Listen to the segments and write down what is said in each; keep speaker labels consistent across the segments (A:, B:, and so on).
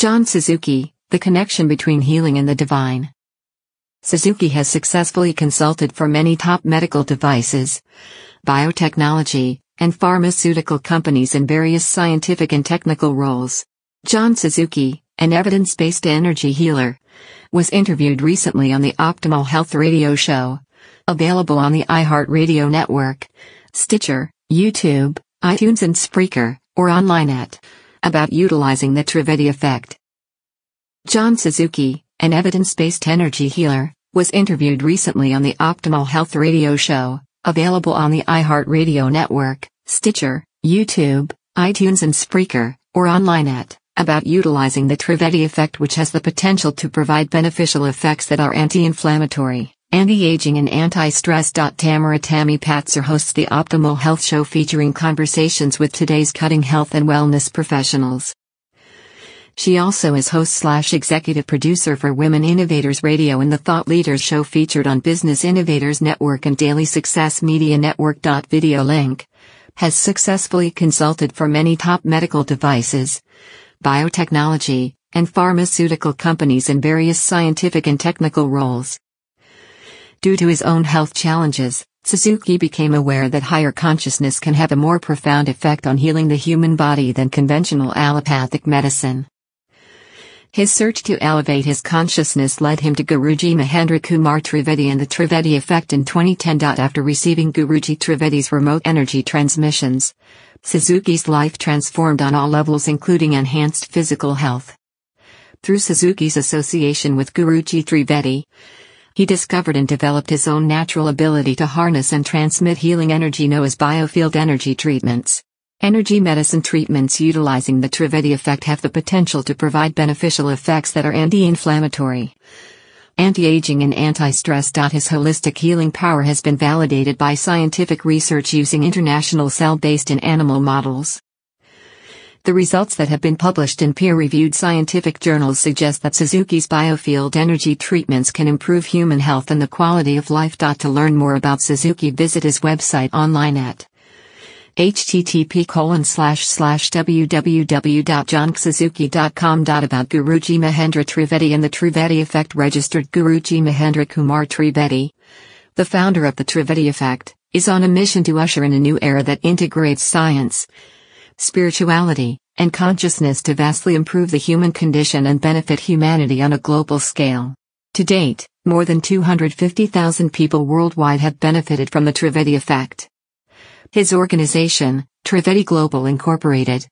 A: John Suzuki, The Connection Between Healing and the Divine. Suzuki has successfully consulted for many top medical devices, biotechnology, and pharmaceutical companies in various scientific and technical roles. John Suzuki, an evidence based energy healer, was interviewed recently on the Optimal Health Radio Show, available on the iHeartRadio network, Stitcher, YouTube, iTunes, and Spreaker, or online at about utilizing the Trivedi effect. John Suzuki, an evidence-based energy healer, was interviewed recently on the Optimal Health Radio Show, available on the iHeartRadio network, Stitcher, YouTube, iTunes and Spreaker, or online at about utilizing the Trivedi effect which has the potential to provide beneficial effects that are anti-inflammatory, Anti-aging and anti-stress. Tamara Tammy Patzer hosts the Optimal Health Show featuring conversations with today's cutting health and wellness professionals. She also is host slash executive producer for Women Innovators Radio and the Thought Leaders Show featured on Business Innovators Network and Daily Success Media Network. Video link has successfully consulted for many top medical devices, biotechnology, and pharmaceutical companies in various scientific and technical roles. Due to his own health challenges, Suzuki became aware that higher consciousness can have a more profound effect on healing the human body than conventional allopathic medicine. His search to elevate his consciousness led him to Guruji Mahendra Kumar Trivedi and the Trivedi effect in 2010. After receiving Guruji Trivedi's remote energy transmissions, Suzuki's life transformed on all levels, including enhanced physical health. Through Suzuki's association with Guruji Trivedi, he discovered and developed his own natural ability to harness and transmit healing energy known as biofield energy treatments. Energy medicine treatments utilizing the Trivedi effect have the potential to provide beneficial effects that are anti-inflammatory, anti-aging and anti-stress. His holistic healing power has been validated by scientific research using international cell-based and animal models. The results that have been published in peer-reviewed scientific journals suggest that Suzuki's biofield energy treatments can improve human health and the quality of life. To learn more about Suzuki visit his website online at http colon slash slash www.johnsuzuki.com. About Guruji Mahendra Trivedi and the Trivedi Effect Registered Guruji Mahendra Kumar Trivedi, the founder of the Trivedi Effect, is on a mission to usher in a new era that integrates science, spirituality, and consciousness to vastly improve the human condition and benefit humanity on a global scale. To date, more than 250,000 people worldwide have benefited from the Trivedi effect. His organization, Trivedi Global Incorporated,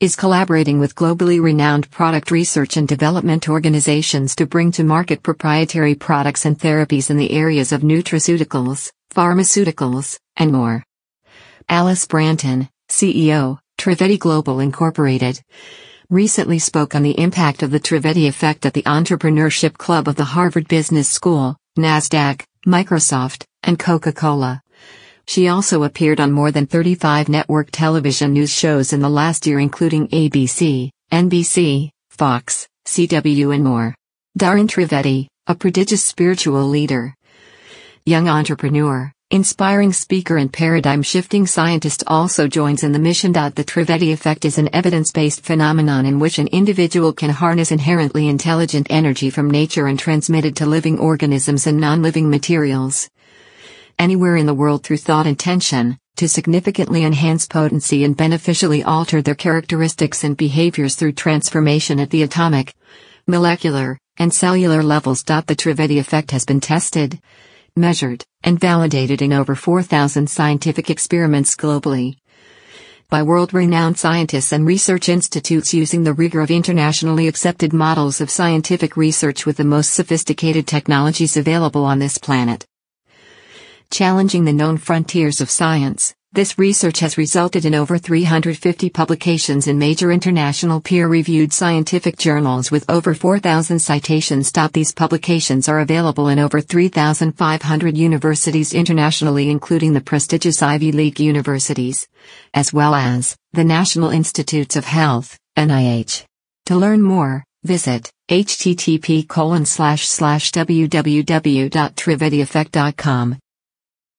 A: is collaborating with globally renowned product research and development organizations to bring to market proprietary products and therapies in the areas of nutraceuticals, pharmaceuticals, and more. Alice Branton, CEO, Trivedi Global Incorporated, recently spoke on the impact of the Trivedi effect at the Entrepreneurship Club of the Harvard Business School, NASDAQ, Microsoft, and Coca-Cola. She also appeared on more than 35 network television news shows in the last year including ABC, NBC, Fox, CW and more. Darren Trivedi, a prodigious spiritual leader, young entrepreneur, Inspiring speaker and paradigm shifting scientist also joins in the mission. The Trivedi effect is an evidence based phenomenon in which an individual can harness inherently intelligent energy from nature and transmit it to living organisms and non living materials anywhere in the world through thought intention to significantly enhance potency and beneficially alter their characteristics and behaviors through transformation at the atomic, molecular, and cellular levels. The Trivedi effect has been tested measured, and validated in over 4,000 scientific experiments globally by world-renowned scientists and research institutes using the rigor of internationally accepted models of scientific research with the most sophisticated technologies available on this planet. Challenging the known frontiers of science. This research has resulted in over 350 publications in major international peer-reviewed scientific journals with over 4,000 citations. These publications are available in over 3,500 universities internationally including the prestigious Ivy League universities, as well as the National Institutes of Health, NIH. To learn more, visit http www.trividieffect.com.